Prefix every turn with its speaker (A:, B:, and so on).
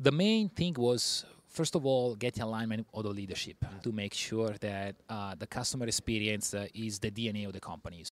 A: The main thing was first of all, get alignment with the leadership to make sure that uh, the customer experience uh, is the DNA of the companies.